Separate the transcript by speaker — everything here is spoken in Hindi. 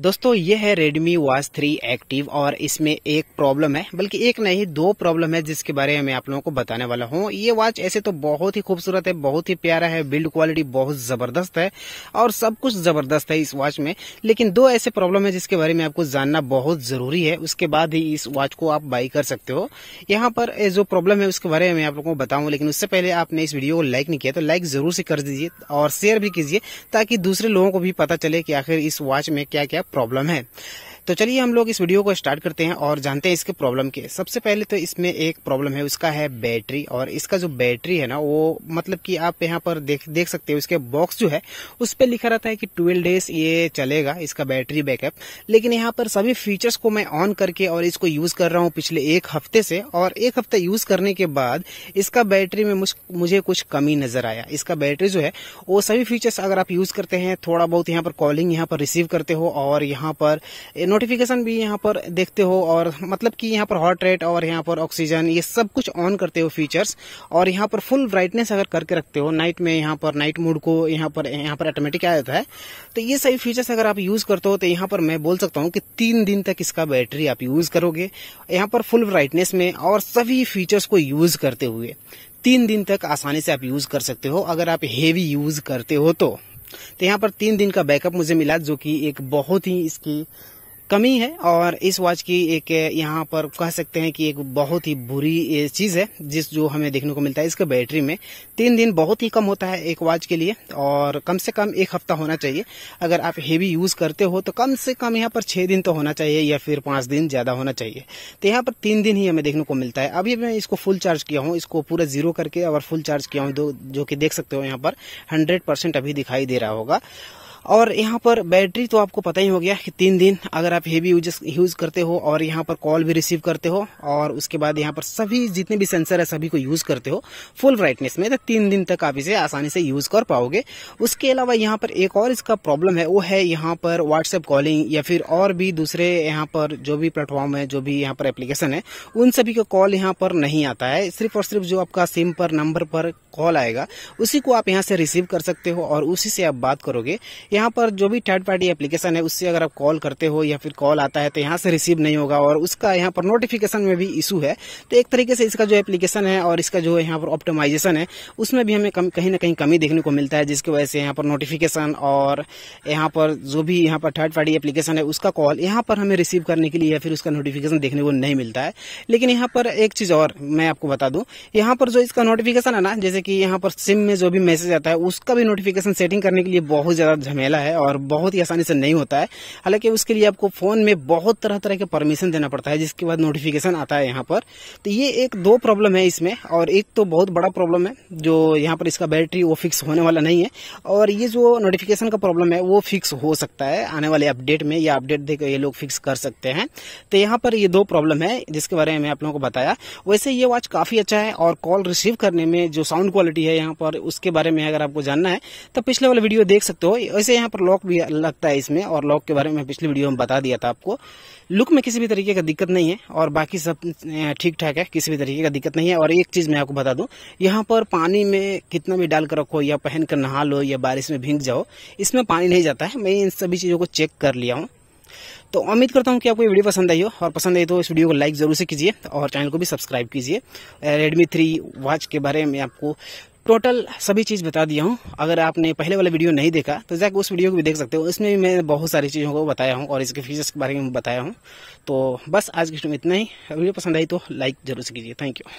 Speaker 1: दोस्तों ये है Redmi Watch 3 एक्टिव और इसमें एक प्रॉब्लम है बल्कि एक नहीं दो प्रॉब्लम है जिसके बारे में मैं आप लोगों को बताने वाला हूँ ये वॉच ऐसे तो बहुत ही खूबसूरत है बहुत ही प्यारा है बिल्ड क्वालिटी बहुत जबरदस्त है और सब कुछ जबरदस्त है इस वॉच में लेकिन दो ऐसे प्रॉब्लम है जिसके बारे में आपको जानना बहुत जरूरी है उसके बाद ही इस वॉच को आप बाई कर सकते हो यहाँ पर जो प्रॉब्लम है उसके बारे में आप लोगों को बताऊँ लेकिन उससे पहले आपने इस वीडियो को लाइक नहीं किया तो लाइक जरूर से कर दीजिए और शेयर भी कीजिए ताकि दूसरे लोगों को भी पता चले कि आखिर इस वॉच में क्या क्या प्रॉब्लम है तो चलिए हम लोग इस वीडियो को स्टार्ट करते हैं और जानते हैं इसके प्रॉब्लम के सबसे पहले तो इसमें एक प्रॉब्लम है उसका है बैटरी और इसका जो बैटरी है ना वो मतलब कि आप यहाँ पर देख देख सकते हो इसके बॉक्स जो है उस पर लिखा रहता है कि ट्वेल्व डेज ये चलेगा इसका बैटरी बैकअप लेकिन यहाँ पर सभी फीचर्स को मैं ऑन करके और इसको यूज कर रहा हूँ पिछले एक हफ्ते से और एक हफ्ता यूज करने के बाद इसका बैटरी में मुझे कुछ कमी नजर आया इसका बैटरी जो है वो सभी फीचर्स अगर आप यूज करते हैं थोड़ा बहुत यहाँ पर कॉलिंग यहाँ पर रिसीव करते हो और यहाँ पर नोटिफिकेशन भी यहाँ पर देखते हो और मतलब कि यहाँ पर हॉट रेट और यहाँ पर ऑक्सीजन ये सब कुछ ऑन करते हो फीचर्स और यहाँ पर फुल ब्राइटनेस अगर करके रखते हो नाइट में यहाँ पर नाइट मोड को यहाँ पर यहाँ पर ऑटोमेटिक आ जाता है तो ये सभी फीचर्स अगर आप यूज करते हो तो यहाँ पर मैं बोल सकता हूँ कि तीन दिन तक इसका बैटरी आप यूज करोगे यहाँ पर फुल ब्राइटनेस में और सभी फीचर्स को यूज करते हुए तीन दिन तक आसानी से आप यूज कर सकते हो अगर आप हेवी यूज करते हो तो तो यहाँ पर तीन दिन का बैकअप मुझे मिला जो कि एक बहुत ही इसकी कमी है और इस वॉच की एक यहाँ पर कह सकते हैं कि एक बहुत ही बुरी चीज है जिस जो हमें देखने को मिलता है इसके बैटरी में तीन दिन बहुत ही कम होता है एक वॉच के लिए और कम से कम एक हफ्ता होना चाहिए अगर आप हेवी यूज करते हो तो कम से कम यहाँ पर छह दिन तो होना चाहिए या फिर पांच दिन ज्यादा होना चाहिए तो यहाँ पर तीन दिन ही हमें देखने को मिलता है अभी मैं इसको फुल चार्ज किया हूँ इसको पूरा जीरो करके और फुल चार्ज किया हूँ जो कि देख सकते हो यहाँ पर हंड्रेड अभी दिखाई दे रहा होगा और यहाँ पर बैटरी तो आपको पता ही हो गया कि तीन दिन अगर आप हेवी यूज यूज करते हो और यहाँ पर कॉल भी रिसीव करते हो और उसके बाद यहाँ पर सभी जितने भी सेंसर है सभी को यूज करते हो फुल ब्राइटनेस में तो तीन दिन तक आप इसे आसानी से यूज कर पाओगे उसके अलावा यहाँ पर एक और इसका प्रॉब्लम है वो है यहाँ पर व्हाट्सएप कॉलिंग या फिर और भी दूसरे यहाँ पर जो भी प्लेटफॉर्म है जो भी यहाँ पर एप्लीकेशन है उन सभी का कॉल यहाँ पर नहीं आता है सिर्फ और सिर्फ जो आपका सिम पर नंबर पर कॉल आएगा उसी को आप यहाँ से रिसीव कर सकते हो और उसी से आप बात करोगे यहाँ पर जो भी थर्ड पार्टी एप्लीकेशन है उससे अगर आप कॉल करते हो या फिर कॉल आता है तो यहाँ से रिसीव नहीं होगा और उसका यहाँ पर नोटिफिकेशन में भी इशू है तो एक तरीके से इसका जो एप्लीकेशन है और इसका जो यहाँ पर ऑप्टिमाइजेशन है उसमें भी हमें कहीं ना कहीं कमी देखने को मिलता है जिसकी वजह से यहाँ पर नोटिफिकेशन और यहाँ पर जो भी यहाँ पर थर्ड पार्टी एप्लीकेशन है उसका कॉल यहाँ पर हमें रिसीव करने के लिए या फिर उसका नोटिफिकेशन देखने को नहीं मिलता है लेकिन यहाँ पर एक चीज़ और मैं आपको बता दूँ यहाँ पर जो इसका नोटिफिकेशन है ना जैसे कि यहाँ पर सिम में जो भी मैसेज आता है उसका भी नोटिफिकेशन सेटिंग करने के लिए बहुत ज़्यादा झमेला है और बहुत ही आसानी से नहीं होता है हालांकि उसके लिए आपको फ़ोन में बहुत तरह तरह के परमिशन देना पड़ता है जिसके बाद नोटिफिकेशन आता है यहाँ पर तो ये एक दो प्रॉब्लम है इसमें और एक तो बहुत बड़ा प्रॉब्लम है जो यहाँ पर इसका बैटरी वो फिक्स होने वाला नहीं है और ये जो नोटिफिकेशन का प्रॉब्लम है वो फिक्स हो सकता है आने वाले अपडेट में या अपडेट देकर ये लोग फिक्स कर सकते हैं तो यहाँ पर ये दो प्रॉब्लम है जिसके बारे में आप लोगों को बताया वैसे ये वॉच काफ़ी अच्छा है और कॉल रिसीव करने में जो साउंड क्वालिटी है यहाँ पर उसके बारे में अगर आपको जानना है तो पिछले वाले वीडियो देख सकते हो वैसे यहाँ पर लॉक भी लगता है इसमें और लॉक के बारे में पिछली वीडियो में बता दिया था आपको लुक में किसी भी तरीके का दिक्कत नहीं है और बाकी सब ठीक ठाक है किसी भी तरीके का दिक्कत नहीं है और एक चीज़ मैं आपको बता दू यहाँ पर पानी में कितना भी डालकर रखो या पहन कर नहा लो या बारिश में भींग जाओ इसमें पानी नहीं जाता है मैं इन सभी चीज़ों को चेक कर लिया हूँ तो उम्मीद करता हूँ कि आपको ये वीडियो पसंद आई हो और पसंद आई तो इस वीडियो को लाइक जरूर से कीजिए और चैनल को भी सब्सक्राइब कीजिए रेडमी थ्री वॉच के बारे में आपको टोटल सभी चीज़ बता दिया हूँ अगर आपने पहले वाला वीडियो नहीं देखा तो जाकर उस वीडियो को भी देख सकते हो उसमें भी मैं बहुत सारी चीज़ों को बताया हूँ और इसके फीचर्स के बारे में बताया हूँ तो बस आज के वीडियो में इतना ही वीडियो पसंद आई तो लाइक जरूर से कीजिए थैंक यू